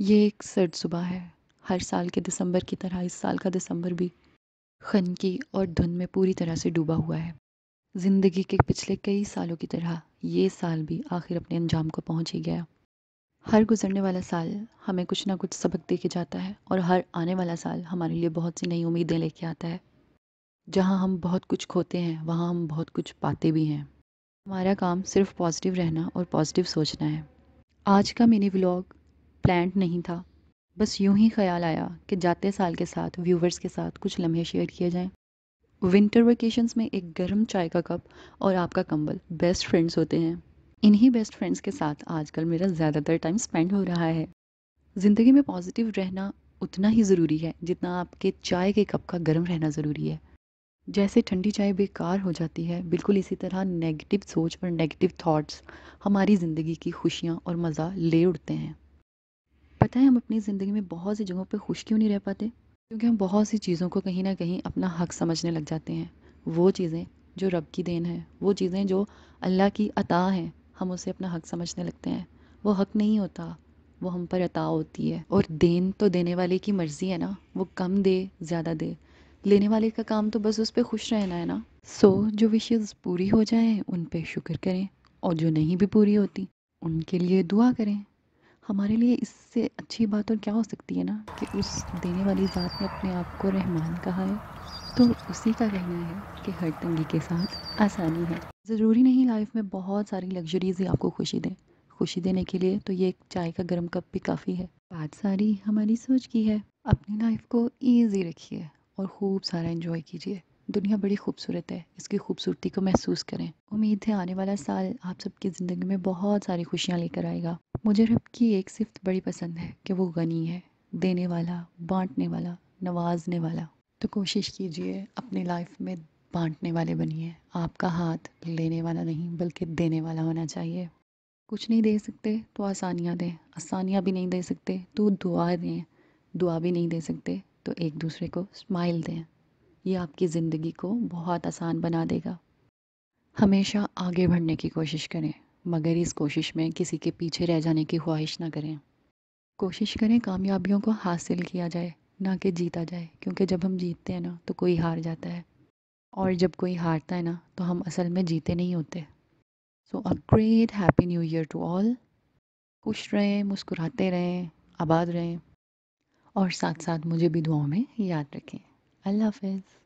ये एक सर्द सुबह है हर साल के दिसंबर की तरह इस साल का दिसंबर भी खनकी और धुन में पूरी तरह से डूबा हुआ है ज़िंदगी के पिछले कई सालों की तरह ये साल भी आखिर अपने अंजाम को पहुँच ही गया हर गुजरने वाला साल हमें कुछ ना कुछ सबक दे के जाता है और हर आने वाला साल हमारे लिए बहुत सी नई उम्मीदें लेके आता है जहाँ हम बहुत कुछ खोते हैं वहाँ हम बहुत कुछ पाते भी हैं हमारा काम सिर्फ पॉजिटिव रहना और पॉजिटिव सोचना है आज का मिनी व्लॉग प्लान्ड नहीं था बस यूं ही ख्याल आया कि जाते साल के साथ व्यूवर्स के साथ कुछ लम्हे शेयर किए जाएं विंटर वेकेशंस में एक गर्म चाय का कप और आपका कंबल बेस्ट फ्रेंड्स होते हैं इन्हीं बेस्ट फ्रेंड्स के साथ आजकल मेरा ज़्यादातर टाइम स्पेंड हो रहा है ज़िंदगी में पॉजिटिव रहना उतना ही ज़रूरी है जितना आपके चाय के कप का गर्म रहना ज़रूरी है जैसे ठंडी चाय बेकार हो जाती है बिल्कुल इसी तरह नेगेटिव सोच और नेगेटिव थॉट्स हमारी ज़िंदगी की खुशियाँ और मज़ा ले उड़ते हैं पता है हम अपनी ज़िंदगी में बहुत सी जगहों पर खुश क्यों नहीं रह पाते क्योंकि हम बहुत सी चीज़ों को कहीं ना कहीं अपना हक समझने लग जाते हैं वो चीज़ें जो रब की देन है वो चीज़ें जो अल्लाह की अता हैं हम उसे अपना हक समझने लगते हैं वो हक नहीं होता वो हम पर अता होती है और देन तो देने वाले की मर्ज़ी है ना वो कम दे ज़्यादा दे लेने वाले का काम तो बस उस पर खुश रहना है ना सो so, जो विशेज़ पूरी हो जाएँ उन पर शुक्र करें और जो नहीं भी पूरी होती उनके लिए दुआ करें हमारे लिए इससे अच्छी बात और क्या हो सकती है ना कि उस देने वाली ज़ात ने अपने आप को रहमान कहा है तो उसी का कहना है कि हर तंगी के साथ आसानी है ज़रूरी नहीं लाइफ में बहुत सारी लग्जरीज ही आपको खुशी दें खुशी देने के लिए तो ये एक चाय का गर्म कप भी काफ़ी है बात सारी हमारी सोच की है अपनी लाइफ को ईजी रखिए और खूब सारा इन्जॉय कीजिए दुनिया बड़ी खूबसूरत है इसकी खूबसूरती को महसूस करें उम्मीद है आने वाला साल आप सबकी ज़िंदगी में बहुत सारी खुशियाँ लेकर आएगा मुझे रब की एक सिफ्त बड़ी पसंद है कि वो गनी है देने वाला बांटने वाला नवाजने वाला तो कोशिश कीजिए अपनी लाइफ में बांटने वाले बनिए आपका हाथ लेने वाला नहीं बल्कि देने वाला होना चाहिए कुछ नहीं दे सकते तो आसानियाँ दें आसानियाँ भी नहीं दे सकते तो दुआ दें दुआ भी नहीं दे सकते तो एक दूसरे को स्माइल दें ये आपकी ज़िंदगी को बहुत आसान बना देगा हमेशा आगे बढ़ने की कोशिश करें मगर इस कोशिश में किसी के पीछे रह जाने की ख्वाहिश ना करें कोशिश करें कामयाबियों को हासिल किया जाए ना कि जीता जाए क्योंकि जब हम जीतते हैं ना तो कोई हार जाता है और जब कोई हारता है ना तो हम असल में जीते नहीं होते so a great happy new year to all खुश रहें मुस्कुराते रहें आबाद रहें और साथ साथ मुझे भी दुआओं में याद रखें अल्लाह हाफिज़